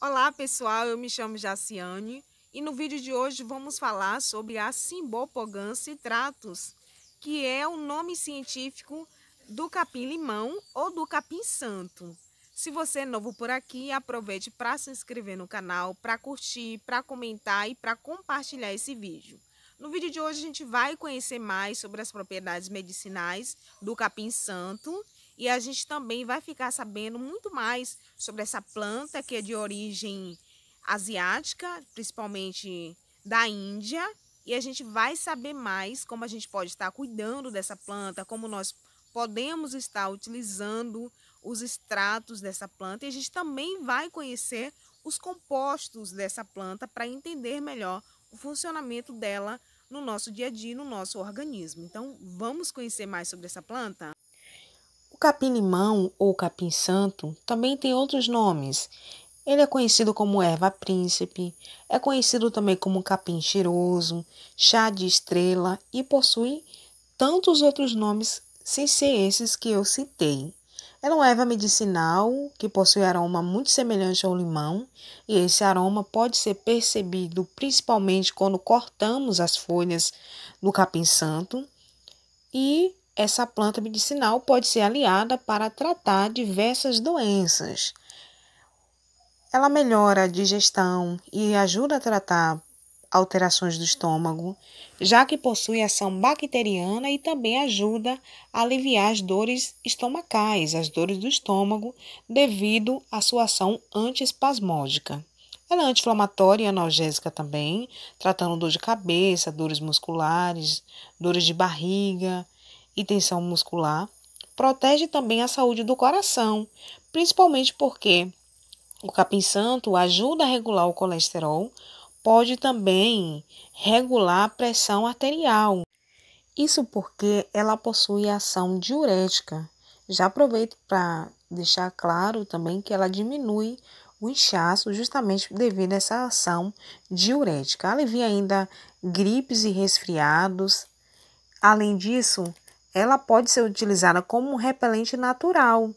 Olá pessoal, eu me chamo Jaciane e no vídeo de hoje vamos falar sobre a Simbopoganse citratus, que é o nome científico do capim-limão ou do capim-santo. Se você é novo por aqui, aproveite para se inscrever no canal, para curtir, para comentar e para compartilhar esse vídeo. No vídeo de hoje a gente vai conhecer mais sobre as propriedades medicinais do capim-santo e a gente também vai ficar sabendo muito mais sobre essa planta que é de origem asiática, principalmente da Índia. E a gente vai saber mais como a gente pode estar cuidando dessa planta, como nós podemos estar utilizando os extratos dessa planta. E a gente também vai conhecer os compostos dessa planta para entender melhor o funcionamento dela no nosso dia a dia, no nosso organismo. Então, vamos conhecer mais sobre essa planta? O capim-limão ou capim-santo também tem outros nomes. Ele é conhecido como erva príncipe, é conhecido também como capim cheiroso, chá de estrela e possui tantos outros nomes sem ser esses que eu citei. é uma erva medicinal que possui aroma muito semelhante ao limão, e esse aroma pode ser percebido principalmente quando cortamos as folhas do capim santo e essa planta medicinal pode ser aliada para tratar diversas doenças. Ela melhora a digestão e ajuda a tratar alterações do estômago, já que possui ação bacteriana e também ajuda a aliviar as dores estomacais, as dores do estômago, devido à sua ação antiespasmódica. Ela é anti-inflamatória e analgésica também, tratando dor de cabeça, dores musculares, dores de barriga, e tensão muscular. Protege também a saúde do coração, principalmente porque o capim santo ajuda a regular o colesterol, pode também regular a pressão arterial. Isso porque ela possui ação diurética. Já aproveito para deixar claro também que ela diminui o inchaço justamente devido a essa ação diurética. Alivia ainda gripes e resfriados. Além disso, ela pode ser utilizada como um repelente natural.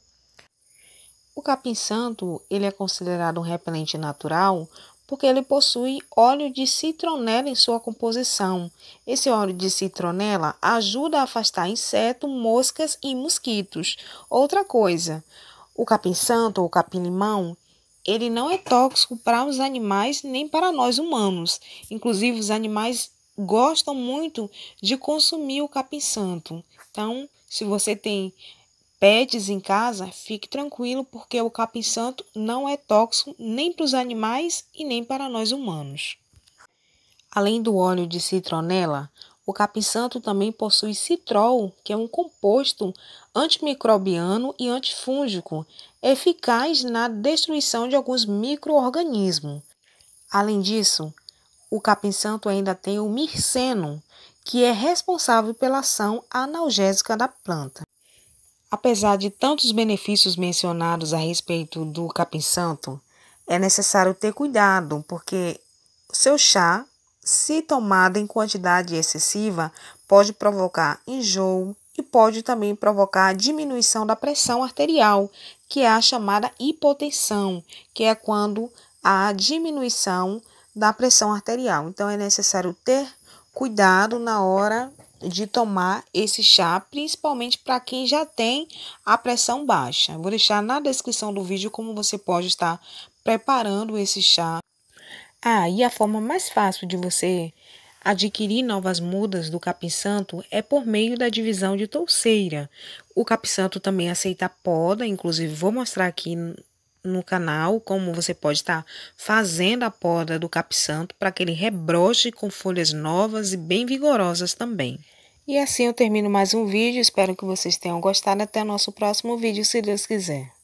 O capim santo, ele é considerado um repelente natural porque ele possui óleo de citronela em sua composição. Esse óleo de citronela ajuda a afastar insetos, moscas e mosquitos. Outra coisa, o capim santo ou capim limão, ele não é tóxico para os animais nem para nós humanos. Inclusive os animais gostam muito de consumir o capim santo. Então, se você tem pets em casa, fique tranquilo, porque o capim santo não é tóxico nem para os animais e nem para nós humanos. Além do óleo de citronela, o capim santo também possui citrol, que é um composto antimicrobiano e antifúngico, eficaz na destruição de alguns microorganismos. Além disso, o capim santo ainda tem o mirceno, que é responsável pela ação analgésica da planta. Apesar de tantos benefícios mencionados a respeito do capim santo, é necessário ter cuidado, porque seu chá, se tomado em quantidade excessiva, pode provocar enjoo e pode também provocar diminuição da pressão arterial, que é a chamada hipotensão, que é quando há diminuição da pressão arterial. Então, é necessário ter cuidado na hora de tomar esse chá, principalmente para quem já tem a pressão baixa. Vou deixar na descrição do vídeo como você pode estar preparando esse chá. Ah, e a forma mais fácil de você adquirir novas mudas do capim-santo é por meio da divisão de touceira. O capim-santo também aceita poda, inclusive vou mostrar aqui no canal, como você pode estar fazendo a poda do santo para que ele rebroche com folhas novas e bem vigorosas também. E assim eu termino mais um vídeo, espero que vocês tenham gostado, até o nosso próximo vídeo, se Deus quiser.